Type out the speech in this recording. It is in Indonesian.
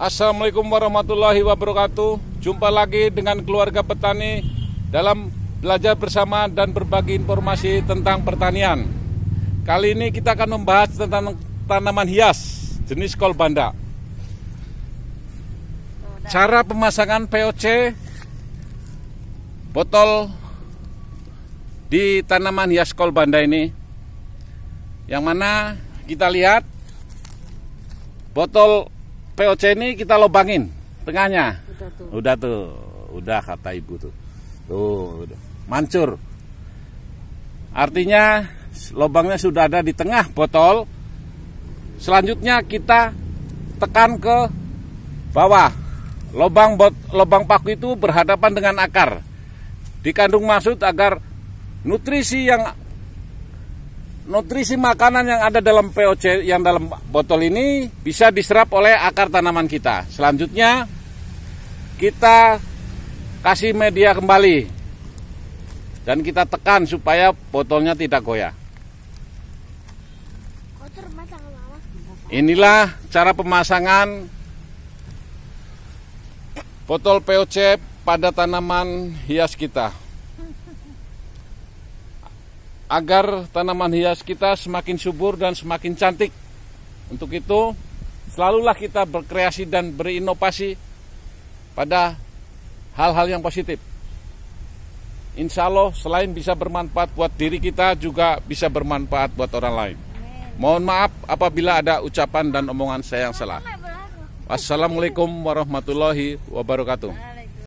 Assalamualaikum warahmatullahi wabarakatuh. Jumpa lagi dengan keluarga petani dalam belajar bersama dan berbagi informasi tentang pertanian. Kali ini kita akan membahas tentang tanaman hias jenis kol banda. Cara pemasangan POC botol di tanaman hias kol banda ini. Yang mana kita lihat botol POC ini kita lobangin tengahnya. Udah tuh. Udah tuh. Udah kata ibu tuh. Tuh, udah. mancur. Artinya lobangnya sudah ada di tengah botol. Selanjutnya kita tekan ke bawah. Lobang bot, lobang paku itu berhadapan dengan akar. Dikandung maksud agar nutrisi yang nutrisi makanan yang ada dalam POC yang dalam botol ini bisa diserap oleh akar tanaman kita. Selanjutnya kita kasih media kembali dan kita tekan supaya botolnya tidak goyah. Inilah cara pemasangan botol POC pada tanaman hias kita agar tanaman hias kita semakin subur dan semakin cantik. Untuk itu, selalulah kita berkreasi dan berinovasi pada hal-hal yang positif. Insya Allah, selain bisa bermanfaat buat diri kita, juga bisa bermanfaat buat orang lain. Mohon maaf apabila ada ucapan dan omongan saya yang salah. Wassalamualaikum warahmatullahi wabarakatuh.